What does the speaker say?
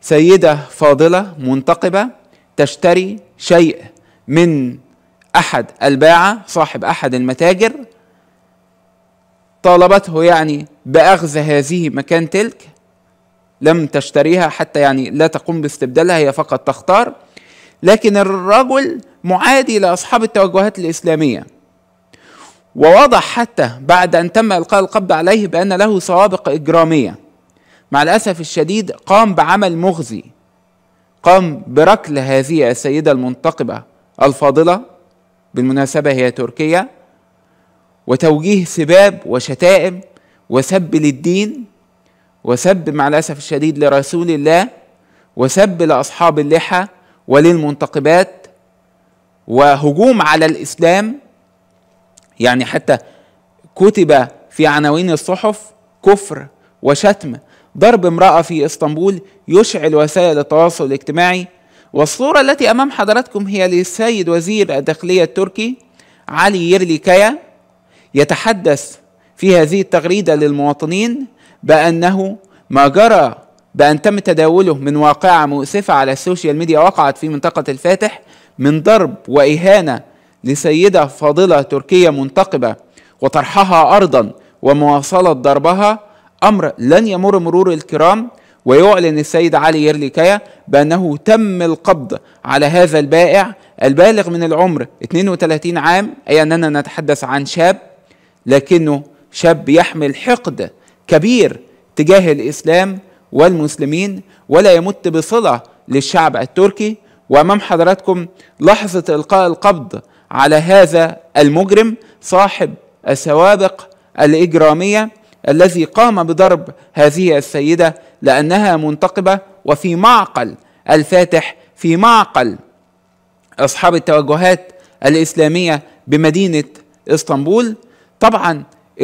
سيدة فاضلة منتقبة تشتري شيء من أحد الباعة صاحب أحد المتاجر طالبته يعني بأخذ هذه مكان تلك لم تشتريها حتى يعني لا تقوم باستبدالها هي فقط تختار لكن الرجل معادي لأصحاب التوجهات الإسلامية ووضح حتى بعد أن تم إلقاء القبض عليه بأن له سوابق إجرامية مع الأسف الشديد قام بعمل مخزي قام بركل هذه السيدة المنتقبة الفاضلة بالمناسبة هي تركيا وتوجيه سباب وشتائم وسب للدين وسب مع الأسف الشديد لرسول الله وسب لأصحاب اللحى وللمنتقبات وهجوم على الإسلام يعني حتى كتب في عناوين الصحف كفر وشتم ضرب امرأة في اسطنبول يشعل وسائل التواصل الاجتماعي والصورة التي أمام حضراتكم هي للسيد وزير الداخلية التركي علي كايا يتحدث في هذه التغريدة للمواطنين بأنه ما جرى بأن تم تداوله من واقعة مؤسفة على السوشيال ميديا وقعت في منطقة الفاتح من ضرب وإهانة لسيدة فاضلة تركية منتقبة وطرحها أرضا ومواصلة ضربها امر لن يمر مرور الكرام ويعلن السيد علي يرليكايا بأنه تم القبض على هذا البائع البالغ من العمر 32 عام أي أننا نتحدث عن شاب لكنه شاب يحمل حقد كبير تجاه الإسلام والمسلمين ولا يمت بصلة للشعب التركي وأمام حضراتكم لحظة إلقاء القبض على هذا المجرم صاحب السوابق الإجرامية الذي قام بضرب هذه السيده لانها منتقبه وفي معقل الفاتح في معقل اصحاب التوجهات الاسلاميه بمدينه اسطنبول طبعا